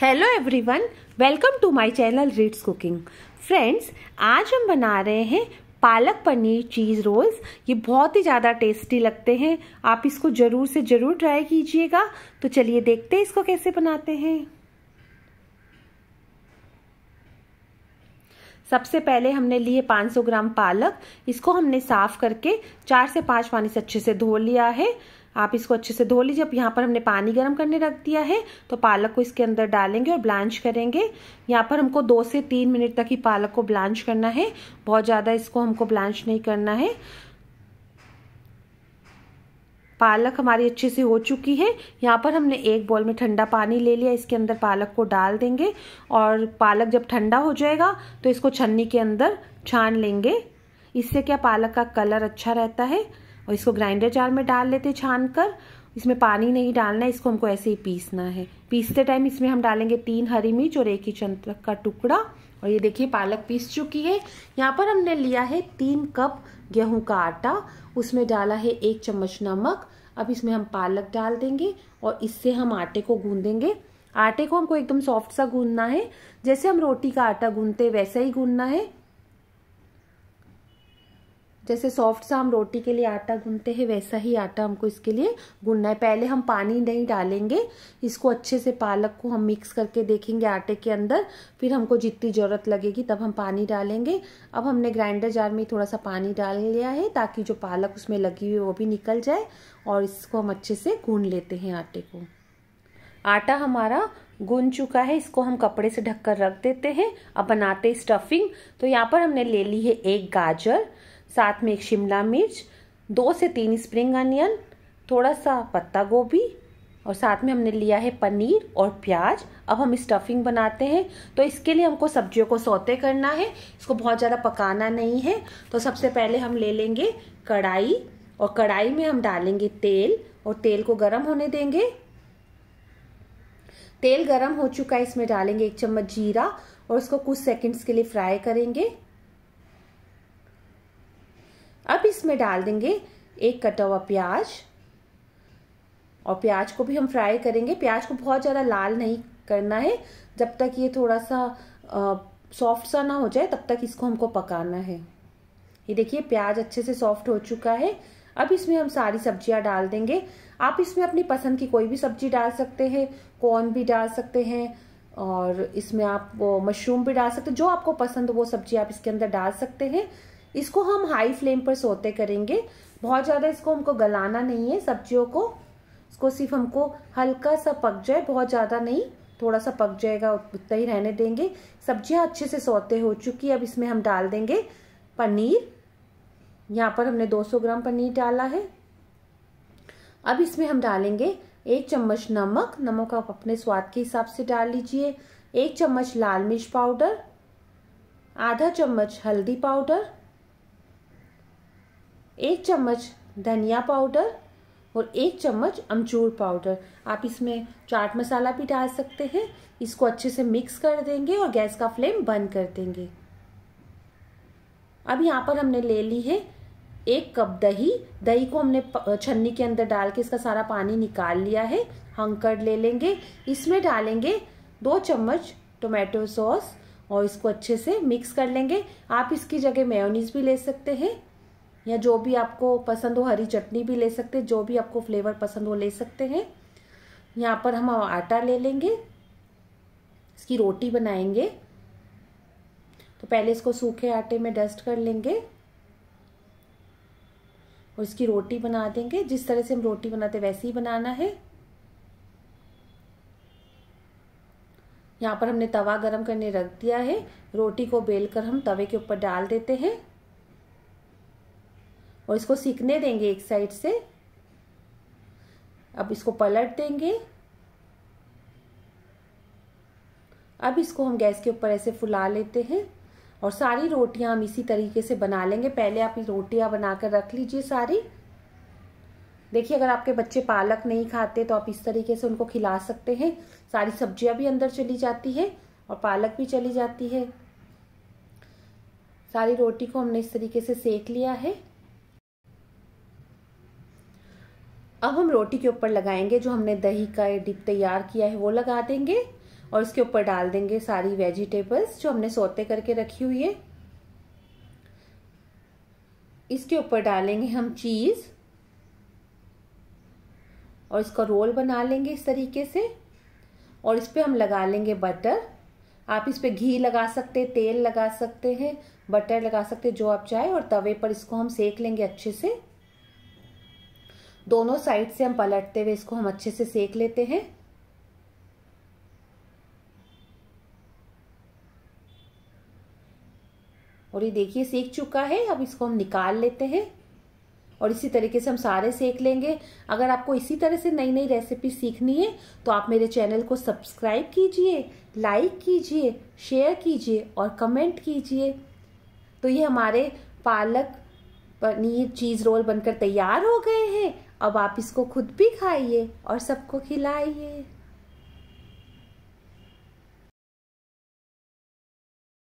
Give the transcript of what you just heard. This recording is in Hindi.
hello everyone welcome to my channel reeds cooking friends आज हम बना रहे हैं पालक पनीर चीज़ रोल्स ये बहुत ही ज़्यादा टेस्टी लगते हैं आप इसको ज़रूर से ज़रूर ट्राई कीजिएगा तो चलिए देखते हैं इसको कैसे बनाते हैं सबसे पहले हमने लिए 500 ग्राम पालक इसको हमने साफ़ करके चार से पांच पानी से अच्छे से धो लिया है आप इसको अच्छे से धो लीजिए अब यहाँ पर हमने पानी गर्म करने रख दिया है तो पालक को इसके अंदर डालेंगे और ब्लांच करेंगे यहाँ पर हमको दो से तीन मिनट तक ही पालक को ब्लांच करना है बहुत ज़्यादा इसको हमको ब्लांच नहीं करना है पालक हमारी अच्छे से हो चुकी है यहाँ पर हमने एक बॉल में ठंडा पानी ले लिया इसके अंदर पालक को डाल देंगे और पालक जब ठंडा हो जाएगा तो इसको छन्नी के अंदर छान लेंगे इससे क्या पालक का कलर अच्छा रहता है और इसको ग्राइंडर जार में डाल लेते छान कर इसमें पानी नहीं डालना है इसको हमको ऐसे ही पीसना है पीसते टाइम इसमें हम डालेंगे तीन हरी मिर्च और एक ही चंद्रक का टुकड़ा और ये देखिए पालक पीस चुकी है यहाँ पर हमने लिया है तीन कप गेहूं का आटा उसमें डाला है एक चम्मच नमक अब इसमें हम पालक डाल देंगे और इससे हम आटे को गूंदेंगे आटे को हमको एकदम सॉफ्ट सा गूंदना है जैसे हम रोटी का आटा गूंदते वैसा ही गूंदना है जैसे सॉफ्ट सा हम रोटी के लिए आटा गूंथते हैं वैसा ही आटा हमको इसके लिए गूनना है पहले हम पानी नहीं डालेंगे इसको अच्छे से पालक को हम मिक्स करके देखेंगे आटे के अंदर फिर हमको जितनी ज़रूरत लगेगी तब हम पानी डालेंगे अब हमने ग्राइंडर जार में थोड़ा सा पानी डाल लिया है ताकि जो पालक उसमें लगी हुई वो भी निकल जाए और इसको हम अच्छे से गून लेते हैं आटे को आटा हमारा गुन चुका है इसको हम कपड़े से ढककर रख देते हैं अब बनाते स्टफिंग तो यहाँ पर हमने ले ली है एक गाजर साथ में एक शिमला मिर्च दो से तीन स्प्रिंग अनियन थोड़ा सा पत्ता गोभी और साथ में हमने लिया है पनीर और प्याज अब हम स्टफिंग बनाते हैं तो इसके लिए हमको सब्जियों को सौते करना है इसको बहुत ज़्यादा पकाना नहीं है तो सबसे पहले हम ले लेंगे कढ़ाई और कढ़ाई में हम डालेंगे तेल और तेल को गर्म होने देंगे तेल गर्म हो चुका है इसमें डालेंगे एक चम्मच जीरा और इसको कुछ सेकंड्स के लिए फ्राई करेंगे अब इसमें डाल देंगे एक कटा हुआ प्याज और प्याज को भी हम फ्राई करेंगे प्याज को बहुत ज़्यादा लाल नहीं करना है जब तक ये थोड़ा सा सॉफ्ट सा ना हो जाए तब तक इसको हमको पकाना है ये देखिए प्याज अच्छे से सॉफ्ट हो चुका है अब इसमें हम सारी सब्जियां डाल देंगे आप इसमें अपनी पसंद की कोई भी सब्जी डाल सकते हैं कॉर्न भी डाल सकते हैं और इसमें आप मशरूम भी डाल सकते हैं जो आपको पसंद हो वो सब्जी आप इसके अंदर डाल सकते हैं इसको हम हाई फ्लेम पर सोते करेंगे बहुत ज़्यादा इसको हमको गलाना नहीं है सब्जियों को इसको सिर्फ हमको हल्का सा पक जाए बहुत ज़्यादा नहीं थोड़ा सा पक जाएगा उतना ही रहने देंगे सब्जियां अच्छे से सोते हो चुकी अब इसमें हम डाल देंगे पनीर यहाँ पर हमने 200 ग्राम पनीर डाला है अब इसमें हम डालेंगे एक चम्मच नमक नमक आप अपने स्वाद के हिसाब से डाल लीजिए एक चम्मच लाल मिर्च पाउडर आधा चम्मच हल्दी पाउडर एक चम्मच धनिया पाउडर और एक चम्मच अमचूर पाउडर आप इसमें चाट मसाला भी डाल सकते हैं इसको अच्छे से मिक्स कर देंगे और गैस का फ्लेम बंद कर देंगे अब यहाँ पर हमने ले ली है एक कप दही दही को हमने छन्नी के अंदर डाल के इसका सारा पानी निकाल लिया है हंकड़ ले लेंगे इसमें डालेंगे दो चम्मच टोमेटो सॉस और इसको अच्छे से मिक्स कर लेंगे आप इसकी जगह मेयोनीज भी ले सकते हैं या जो भी आपको पसंद हो हरी चटनी भी ले सकते जो भी आपको फ्लेवर पसंद हो ले सकते हैं यहाँ पर हम आटा ले लेंगे इसकी रोटी बनाएंगे तो पहले इसको सूखे आटे में डस्ट कर लेंगे और इसकी रोटी बना देंगे जिस तरह से हम रोटी बनाते वैसे ही बनाना है यहाँ पर हमने तवा गरम करने रख दिया है रोटी को बेलकर हम तवे के ऊपर डाल देते हैं और इसको सीखने देंगे एक साइड से अब इसको पलट देंगे अब इसको हम गैस के ऊपर ऐसे फुला लेते हैं और सारी रोटियां हम इसी तरीके से बना लेंगे पहले आप रोटियां बनाकर रख लीजिए सारी देखिए अगर आपके बच्चे पालक नहीं खाते तो आप इस तरीके से उनको खिला सकते हैं सारी सब्जियां भी अंदर चली जाती है और पालक भी चली जाती है सारी रोटी को हमने इस तरीके से सेक लिया है अब हम रोटी के ऊपर लगाएंगे जो हमने दही का डिप तैयार किया है वो लगा देंगे और इसके ऊपर डाल देंगे सारी वेजिटेबल्स जो हमने सोते करके रखी हुई है इसके ऊपर डालेंगे हम चीज़ और इसका रोल बना लेंगे इस तरीके से और इस पर हम लगा लेंगे बटर आप इस पर घी लगा सकते तेल लगा सकते हैं बटर लगा सकते जो आप चाहे और तवे पर इसको हम सेक लेंगे अच्छे से दोनों साइड से हम पलटते हुए इसको हम अच्छे से सेक लेते हैं और ये देखिए सेक चुका है अब इसको हम निकाल लेते हैं और इसी तरीके से हम सारे सेक लेंगे अगर आपको इसी तरह से नई नई रेसिपी सीखनी है तो आप मेरे चैनल को सब्सक्राइब कीजिए लाइक कीजिए शेयर कीजिए और कमेंट कीजिए तो ये हमारे पालक पनीर चीज़ रोल बनकर तैयार हो गए हैं अब आप इसको खुद भी खाइए और सबको खिलाइए